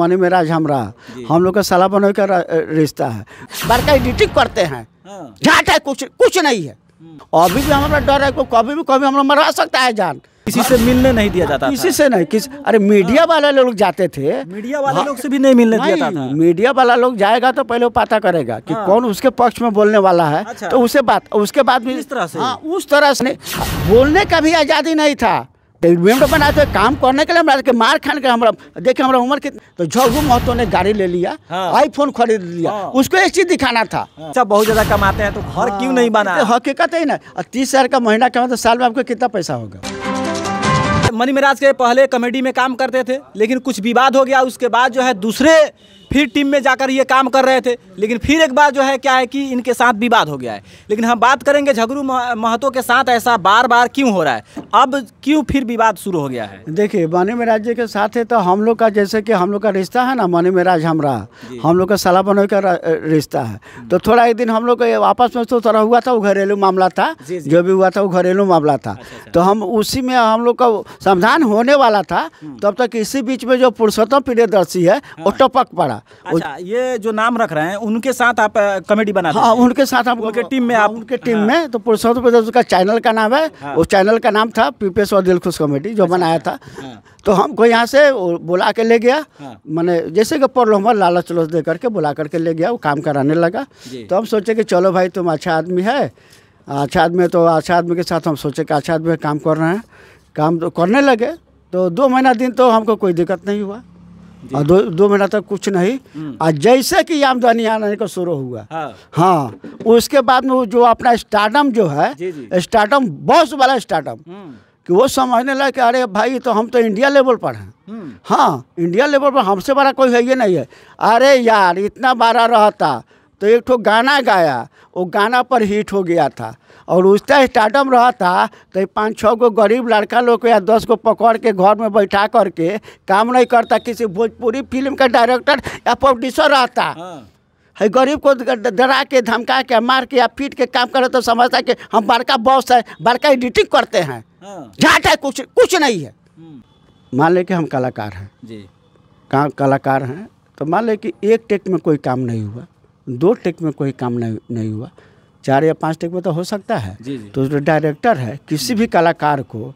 माने में राजहम रहा हम लोग का बनो का रिश्ता है बड़का एडिटिंग करते हैं हाँ। झाट है कुछ कुछ नहीं है हम्म। अभी भी हमारा डर है कभी भी कभी हम लोग मरवा सकता है जान किसी से मिलने नहीं दिया जाता किसी से नहीं किस अरे मीडिया हाँ। वाले लोग जाते थे मीडिया वाले हाँ। लोग से भी नहीं मिलने दिया जाता था मीडिया वाला लोग जाएगा तो पहले वो पता करेगा कि कौन उसके पक्ष में बोलने वाला है अच्छा। तो उसे बात उसके बाद भी इस तरह से उस तरह से बोलने का भी आज़ादी नहीं था तो बना तो काम करने के लिए के मार खान के हमरा देखे हमरा उम्र कितनी तो झगू महतो ने गाड़ी ले लिया हाँ। आईफोन खरीद लिया हाँ। उसको एक चीज दिखाना था हाँ। बहुत ज्यादा कमाते हैं तो घर हाँ। क्यों नहीं बना हकीकत है ना तीस हजार का महीना कमा तो साल में आपको कितना पैसा होगा मनी मिराज के पहले कॉमेडी में काम करते थे लेकिन कुछ विवाद हो गया उसके बाद जो है दूसरे फिर टीम में जाकर ये काम कर रहे थे लेकिन फिर एक बार जो है क्या है कि इनके साथ विवाद हो गया है लेकिन हम बात करेंगे झगड़ू महतो के साथ ऐसा बार बार क्यों हो रहा है अब क्यों फिर विवाद शुरू हो गया है देखिए माने में राज्य के साथ है तो हम लोग का जैसे कि हम लोग का रिश्ता है ना माने में राज हमरा हम लोग का सलाह बनो का रिश्ता है तो थोड़ा एक दिन हम लोग आपस में तो थोड़ा हुआ था वो घरेलू मामला था जो भी हुआ था वो घरेलू मामला था अच्छा, अच्छा। तो हम उसी में हम लोग का समाधान होने वाला था हम्म। तब तक इसी बीच में जो पुरुषोत्तम प्रियदर्शी है हाँ। वो टपक पड़ा अच्छा ये जो नाम रख रहे हैं उनके साथ आप कमेडी बना हाँ उनके साथ आप उनके टीम हाँ, में हाँ, आप उनके टीम हाँ। में तो पुरुषोत्तम प्रदेश का चैनल का नाम है उस चैनल का नाम था पीपेश और दिलखुश कॉमेडी जो अच्छा, बनाया अच्छा। था तो हमको यहाँ से बुला के ले गया मैंने जैसे कि प्रलोभन लालच लोच दे करके बुला करके ले गया वो काम कराने लगा तो हम सोचे कि चलो भाई तुम अच्छा आदमी है अच्छा आदमी तो अच्छा आदमी के साथ हम सोचे कि अच्छा आदमी काम कर रहे हैं काम तो करने लगे तो दो महीना दिन तो हमको कोई दिक्कत नहीं हुआ और दो दो महीना तक कुछ नहीं हम्म। और जैसे कि आमदनी आने का शुरू हुआ हाँ, हाँ उसके बाद में जो अपना स्टार्टअप जो है स्टार्टअप बॉस वाला स्टार्टअप हम्म। कि वो समझने लगा कि अरे भाई तो हम तो इंडिया लेवल पर हैं हम्म। हाँ इंडिया लेवल पर हमसे बड़ा कोई है ये नहीं है अरे यार इतना बड़ा रहता तो एक ठो गाना गाया वो गाना पर हिट हो गया था और उसका स्टार्टअप रहा था तो पाँच छः गो गरीब लड़का लोग को या दस को पकड़ के घर में बैठा करके काम नहीं करता किसी भोजपुरी फिल्म का डायरेक्टर या प्रोड्यूसर रहता हाँ। है गरीब को डरा के धमका के मार के या पीट के काम करे तो समझता कि हम बड़का बॉस है बड़का एडिटिंग करते हैं हाँ। झाट है कुछ कुछ नहीं है हम्म। मान लें कि हम कलाकार हैं जी कहाँ कलाकार हैं तो मान लें कि एक टेक में कोई काम नहीं हुआ दो टेक में कोई काम नहीं नहीं हुआ चार या पांच टेक में तो हो सकता है जी जी। तो जो डायरेक्टर है किसी भी कलाकार को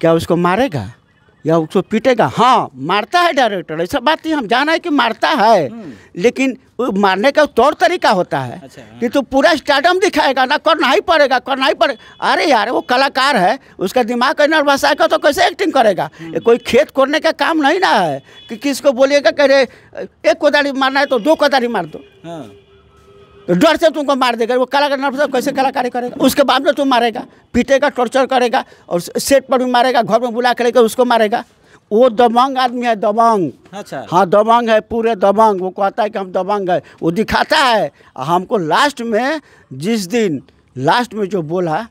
क्या उसको मारेगा या उसको पीटेगा हाँ मारता है डायरेक्टर ऐसा बात नहीं हम जाना है कि मारता है हम्म। लेकिन मारने का तौर तरीका होता है अच्छा, हाँ। कि तो पूरा स्टार्टअप दिखाएगा ना करना ही पड़ेगा करना ही पड़ेगा अरे यार वो कलाकार है उसका दिमाग इनर बसा का तो कैसे एक्टिंग करेगा हम्म। ये कोई खेत कोरने का काम नहीं ना है कि किसको बोलिएगा कह रहे एक कोदारी मारना है तो दो कोदारी मार दो हाँ। डर से तुमको मार देगा वो कलाकार नर्स कैसे कलाकारी करेगा उसके बाद में तुम मारेगा पीटेगा टॉर्चर करेगा और सेट पर भी मारेगा घर में बुला करेगा उसको मारेगा वो दबंग आदमी है दबंग अच्छा हाँ दबंग है पूरे दबंग वो कहता है कि हम दबंग है वो दिखाता है हमको लास्ट में जिस दिन लास्ट में जो बोला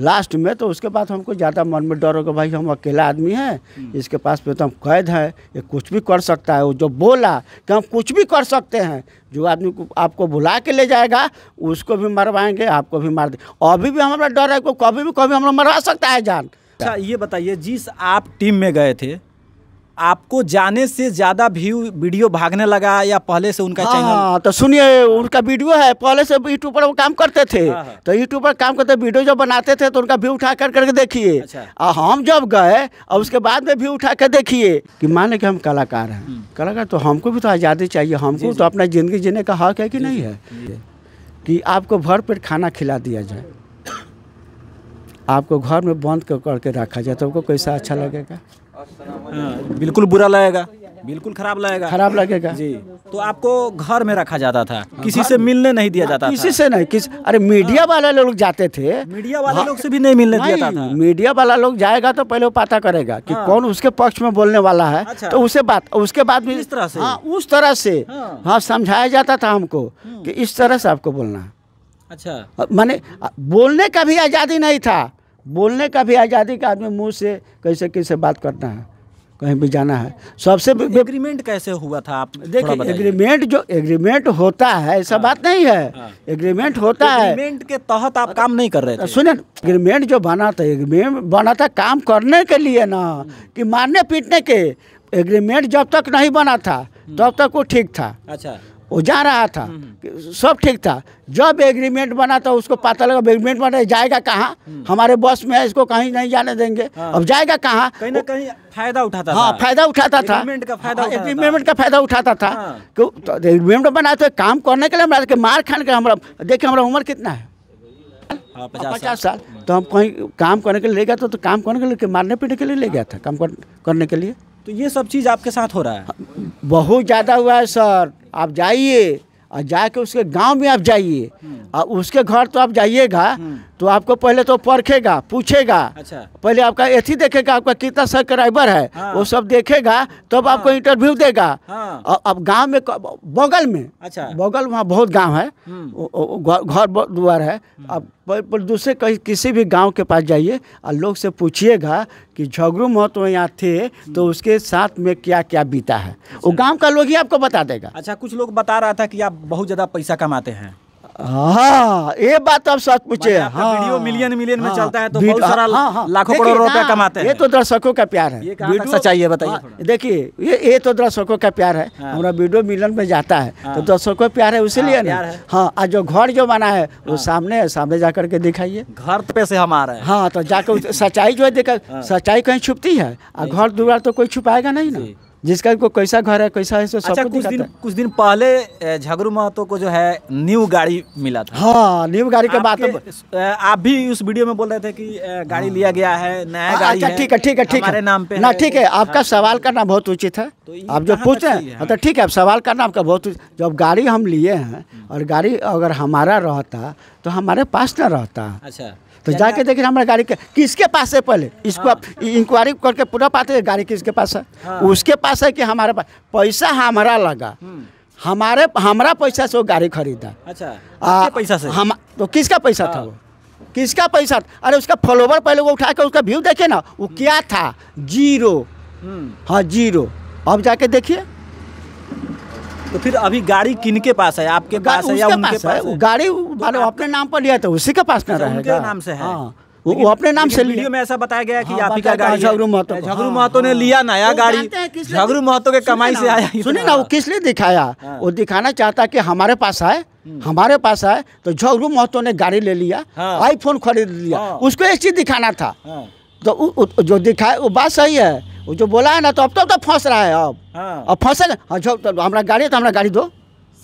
लास्ट में तो उसके बाद हमको ज़्यादा मन में डर होगा भाई हम अकेला आदमी हैं हम्म। इसके पास पे तो हम कैद हैं ये कुछ भी कर सकता है वो जो बोला कि हम कुछ भी कर सकते हैं जो आदमी को आपको बुला के ले जाएगा उसको भी मरवाएंगे आपको भी मार दे अभी भी हमारा डर है कभी भी कभी हम मरवा सकता है जान अच्छा ये बताइए जिस आप टीम में गए थे आपको जाने से ज्यादा व्यू वीडियो भागने लगा या पहले से उनका हाँ, चैनल हाँ, तो सुनिए उनका वीडियो है पहले से यूट्यूब पर वो काम करते थे हाँ, हाँ। तो यूट्यूब पर काम करते वीडियो जब बनाते थे तो उनका व्यू उठा कर करके देखिए अच्छा। और हम जब गए और उसके बाद में व्यू उठा कर देखिए कि माने कि हम कलाकार हैं हम्म। कलाकार तो हमको भी तो आज़ादी चाहिए हमको तो अपना ज़िंदगी जीने का हक है कि नहीं है कि आपको भर पेट खाना खिला दिया जाए आपको घर में बंद करके रखा जाए तो आपको कैसा अच्छा लगेगा हाँ, बिल्कुल बुरा लगेगा बिल्कुल खराब लगेगा खराब लगेगा जी तो आपको घर में रखा जाता था हाँ, किसी से मिलने नहीं दिया जाता किसी से नहीं किस अरे मीडिया हाँ। वाले लोग जाते थे मीडिया वाले लोग से भी नहीं मिलने दिया जाता था मीडिया वाला लोग जाएगा तो पहले वो पता करेगा कि कौन उसके पक्ष में बोलने वाला है अच्छा। तो उसे बात उसके बाद भी इस तरह से उस तरह से हाँ समझाया जाता था हमको हम्म। की इस तरह से आपको बोलना अच्छा मैंने बोलने का भी आज़ादी नहीं था बोलने का भी आज़ादी का आदमी मुंह से कैसे कैसे बात करना है कहीं भी जाना है सबसे एग्रीमेंट कैसे हुआ था आप देखिए एग्रीमेंट जो एग्रीमेंट होता है ऐसा हाँ, बात नहीं है हाँ, एग्रीमेंट होता है एग्रीमेंट के तहत आप काम नहीं कर रहे थे सुने एग्रीमेंट जो बना था एग्रीमेंट बना था काम करने के लिए ना कि मारने पीटने के एग्रीमेंट जब तक नहीं बना था हम्म। तब तक वो ठीक था अच्छा वो जा रहा था हम्म, हम्म। सब ठीक था जब एग्रीमेंट बना था उसको पता लगा एग्रीमेंट बना जाएगा कहाँ हम्म। हमारे बस में है इसको कहीं नहीं जाने देंगे हाँ। अब जाएगा कहाँ कहीं ना कहीं फायदा उठाता हाँ फायदा उठाता था एग्रीमेंट हाँ, का फायदा उठाता था एग्रीमेंट हाँ। तो बना तो काम करने के लिए हमारा मार खान के हमारा देखिए हमारा उम्र कितना है हाँ, पचास साल तो हम कहीं काम करने के लिए ले गया था तो काम करने के लिए मारने पीटने के लिए ले गया था काम करने के लिए तो ये सब चीज़ आपके साथ हो रहा है बहुत ज़्यादा हुआ है सर आप जाइए और जाके उसके गांव में आप जाइए हम्म। और उसके घर तो आप जाइएगा हम्म। तो आपको पहले तो परखेगा पूछेगा अच्छा पहले आपका एथी देखेगा आपका कितना सब्सक्राइबर है हाँ। वो सब देखेगा तब तो हाँ। आपको इंटरव्यू देगा हाँ। और अब गांव में बगल में अच्छा बगल वहाँ बहुत गांव है हम्म। घर द्वार है हम्म। अब दूसरे कहीं किसी भी गांव के पास जाइए और लोग से पूछिएगा कि झगड़ू महतो यहाँ थे तो हम्म। उसके साथ में क्या क्या बीता है वो अच्छा। गाँव का लोग ही आपको बता देगा अच्छा कुछ लोग बता रहा था कि आप बहुत ज़्यादा पैसा कमाते हैं हाँ ये बात तो आप सच पूछे हाँ, वीडियो मिलियन मिलियन में हाँ। चलता है तो बहुत सारा हाँ, हाँ, हाँ। लाखों करोड़ रुपया हाँ, कमाते हैं ये तो दर्शकों का प्यार है ये सच्चाई है बताइए देखिए ये ये तो दर्शकों का प्यार है हमारा वीडियो मिलियन में जाता है तो दर्शकों का प्यार है उसीलिए ना हाँ आज जो घर जो बना है वो सामने है सामने जा करके दिखाइए घर पे से हम आ रहे हैं हाँ तो जाकर सच्चाई जो है देखा सच्चाई कहीं छुपती है और घर दुआर तो कोई छुपाएगा नहीं ना जिसका को कैसा घर है कैसा है सो अच्छा, कुछ दिन कुछ दिन पहले झगड़ू महतो को जो है न्यू गाड़ी मिला था हाँ न्यू गाड़ी के बात आप भी उस वीडियो में बोल रहे थे कि गाड़ी लिया गया है नया गाड़ी अच्छा, है ठीक है ठीक है ठीक है नाम पे ना ठीक तो है आपका हाँ। सवाल करना बहुत उचित है तो आप जो पूछ रहे हैं मतलब ठीक है आप सवाल करना आपका बहुत जब गाड़ी हम लिए हैं और गाड़ी अगर हमारा रहता तो हमारे पास ना रहता अच्छा तो जाके देखिए हमारा गाड़ी किसके पास है पहले इसको आप इंक्वायरी हाँ। करके पूरा पाते हैं गाड़ी किसके पास है हाँ। उसके पास है कि हमारे पास पैसा हमारा लगा हम्म। हमारे हमारा पैसा से वो गाड़ी खरीदा अच्छा पैसा से हम तो किसका पैसा था हाँ। वो किसका पैसा अरे उसका फॉलोवर पहले वो उठा के उसका व्यू देखे ना वो हम्म। क्या था जीरो हम्म। हाँ जीरो अब जाके देखिए तो फिर अभी गाड़ी किन के पास है आपके पास है या उनके पास, है गाड़ी वाले अपने नाम पर लिया था उसी के पास ना अच्छा, रहेगा उनके नाम से है हाँ, वो अपने नाम से वीडियो में ऐसा बताया गया कि आप ही का गाड़ी झगरू महतो झगरू महतो ने हाँ, हाँ। लिया नया गाड़ी झगरू महतो के कमाई से आया सुनिए तो ना वो किस लिए दिखाया वो दिखाना चाहता कि हमारे पास आए हम्म। हमारे पास आए तो झगरू महतो ने गाड़ी ले लिया आईफोन खरीद लिया उसको एक चीज दिखाना था तो जो दिखाया वो बात सही है वो जो बोला है ना तो अब तो अब तो फंस रहा है अब हाँ। अब फंसे ना हाँ, तो, तो, हमारा गाड़ी है तो हमारा गाड़ी दो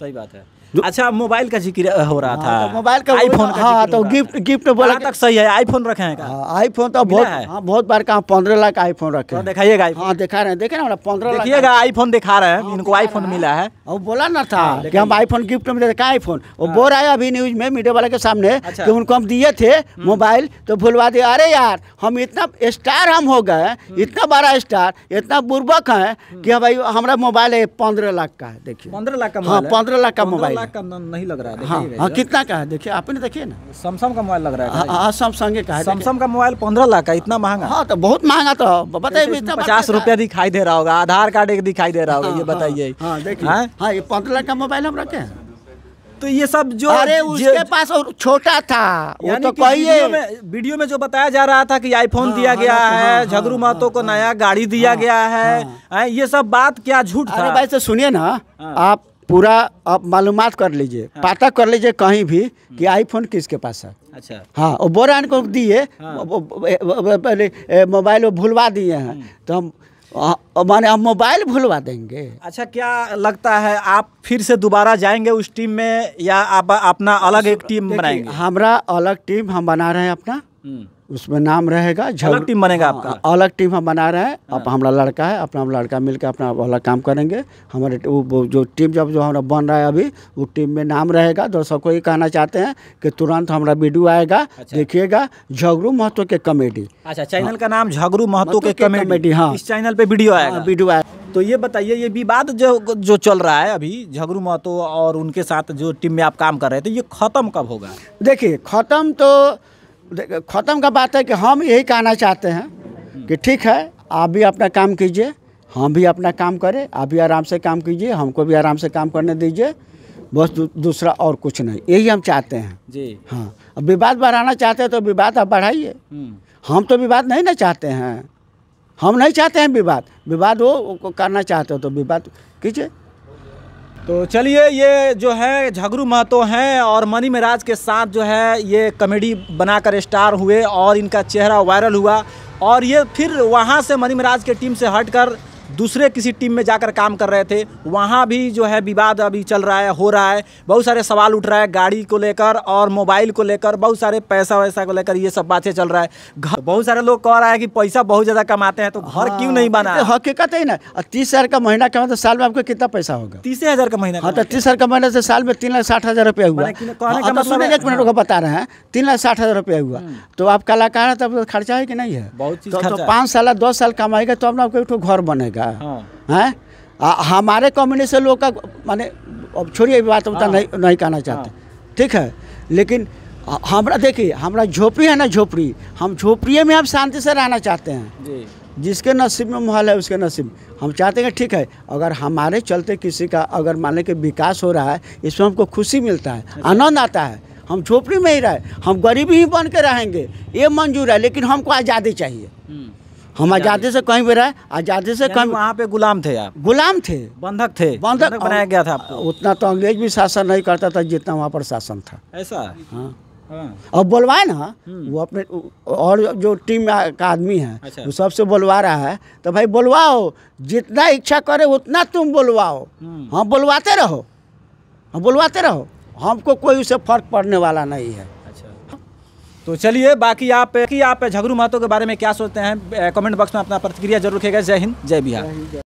सही बात है अच्छा मोबाइल का जिक्र हो रहा हाँ, था तो मोबाइल का आईफोन हाँ तो गिफ्ट गिफ्ट बोला तक सही है आईफोन रखे हैं आईफोन हाँ, तो बहुत हाँ, बहुत बार कहा पंद्रह लाख आईफोन रखे तो दिखाइएगा हाँ दिखा रहे हैं देखे ना पंद्रह आई आईफोन दिखा रहे हैं इनको आईफोन मिला है और बोला ना था कि हम आईफोन गिफ्ट में देते आईफोन वो बोल रहा है अभी न्यूज में मीडिया वाले के सामने अच्छा। कि उनको हम दिए थे हम्म। मोबाइल तो भूलवा दिया अरे यार हम इतना स्टार हम हो गए हम्म। इतना बड़ा स्टार इतना बुर्बक है हम्म। कि भाई हमारा मोबाइल है पंद्रह लाख का है देखिए पंद्रह लाख का हाँ पंद्रह लाख का मोबाइल लाख का नहीं लग रहा है हाँ, हाँ कितना का है देखिए आपने देखिए ना सैमसंग का मोबाइल लग रहा है हाँ सैमसंग हाँ, का है सैमसंग का मोबाइल पंद्रह लाख का इतना महंगा हाँ तो बहुत महंगा तो बताइए पचास रुपया दिखाई दे रहा होगा आधार कार्ड एक दिखाई दे रहा होगा हाँ, ये हाँ, बताइए हाँ ये पंद्रह लाख का मोबाइल हम रखे हैं तो ये सब जो अरे उसके पास और छोटा था वो तो कही वीडियो में वीडियो में जो बताया जा रहा था कि आईफोन हाँ, दिया हाँ, गया हाँ, है हाँ, झगड़ू मातो हाँ, को नया गाड़ी दिया हाँ, गया है हाँ, ये सब बात क्या झूठ था अरे भाई से तो सुनिए ना हाँ, आप पूरा आप मालूम कर लीजिए हाँ। पता कर लीजिए कहीं भी कि आईफोन किसके पास है अच्छा हाँ बोरा को दिए हाँ। मोबाइल वो भूलवा दिए हैं हम्म। तो हम माने हम मोबाइल भूलवा देंगे अच्छा क्या लगता है आप फिर से दोबारा जाएंगे उस टीम में या आप अपना अलग एक टीम बनाएंगे हमारा अलग टीम हम बना रहे हैं अपना हम्म। उसमें नाम रहेगा अलग टीम बनेगा हाँ, आपका अलग टीम हम बना रहे हैं अब हाँ। हमारा लड़का है अपना लड़का मिलकर अपना अलग काम करेंगे हमारे वो जो टीम जब जो हमारा बन रहा है अभी वो टीम में नाम रहेगा दर्शकों को ये कहना चाहते हैं कि तुरंत हमारा वीडियो आएगा अच्छा। देखिएगा झगड़ू महत्व के कॉमेडी अच्छा चैनल का नाम झगड़ू महत्व के कॉमेडी हाँ इस चैनल पर वीडियो आएगा हाँ, वीडियो आएगा तो ये बताइए ये विवाद जो जो चल रहा है अभी झगड़ू महतो और उनके साथ जो टीम में आप काम कर रहे थे तो ये खत्म कब होगा देखिए खत्म तो ख़त्म का बात है कि हम यही कहना चाहते हैं कि ठीक है आप भी अपना काम कीजिए हम भी अपना काम करें आप भी आराम से काम कीजिए हमको भी आराम से काम करने दीजिए बस दूसरा और कुछ नहीं यही हम चाहते हैं जी हाँ अब विवाद बढ़ाना चाहते हैं तो विवाद आप बढ़ाइए हम्म। हम तो विवाद नहीं ना चाहते हैं हम नहीं चाहते हैं विवाद विवाद वो करना चाहते हो तो विवाद कीजिए तो चलिए ये जो है झगरू महतो हैं और मनी मिराज के साथ जो है ये कॉमेडी बनाकर स्टार हुए और इनका चेहरा वायरल हुआ और ये फिर वहाँ से मनी मिराज के टीम से हटकर दूसरे किसी टीम में जाकर काम कर रहे थे वहाँ भी जो है विवाद अभी चल रहा है हो रहा है बहुत सारे सवाल उठ रहा है गाड़ी को लेकर और मोबाइल को लेकर बहुत सारे पैसा वैसा को लेकर ये सब बातें चल रहा है घर बहुत सारे लोग कह रहा है कि पैसा बहुत ज़्यादा कमाते हैं तो घर क्यों नहीं बना हाँ, तो हकीकत है ना तीस हज़ार का महीना कमा तो साल में आपको कितना पैसा होगा तीस हज़ार का महीना हाँ तो तीस हज़ार का महीना से साल में तीन लाख साठ हज़ार रुपया हुआ हाँ, मतलब एक मिनट को हाँ। बता रहे हैं तीन लाख साठ हज़ार रुपया हुआ हम्म। तो आप कलाकार है तब तो खर्चा है कि नहीं है बहुत चीज तो- पाँच साल दस साल कमाएगा तो आपको घर बनेगा जाएगा हाँ। हैं हमारे कम्युनिस्ट से लोग का माने अब छोड़िए बात तो हाँ। नहीं नहीं कहना चाहते हाँ। ठीक है लेकिन हमारा देखिए हमारा झोपड़ी है ना झोपड़ी हम झोपड़ी में आप शांति से रहना चाहते हैं जिसके नसीब में माहौल है उसके नसीब हम चाहते हैं ठीक है अगर हमारे चलते किसी का अगर मान लें कि विकास हो रहा है इसमें हमको खुशी मिलता है अच्छा। आनंद आता है हम झोपड़ी में ही रहे हम गरीबी ही बन के रहेंगे ये मंजूर है लेकिन हमको आज़ादी चाहिए हम्म। हम आज़ादी से कहीं भी रहे आज़ादी से कहीं वहाँ पे गुलाम थे आप गुलाम थे बंधक थे बंधक, बनाया गया था आपको उतना तो अंग्रेज भी शासन नहीं करता था जितना वहाँ पर शासन था ऐसा हाँ। हाँ। अब बोलवाए ना हम्म। वो अपने और जो टीम का आदमी है अच्छा। वो सबसे बोलवा रहा है तो भाई बोलवाओ जितना इच्छा करे उतना तुम बोलवाओ हम्म। हम बोलवाते रहो हम बोलवाते रहो हमको कोई उसे फर्क पड़ने वाला नहीं है तो चलिए बाकी आप कि आप झगड़ू महतो के बारे में क्या सोचते हैं कमेंट बॉक्स में अपना प्रतिक्रिया जरूर रखेगा जय हिंद जय बिहार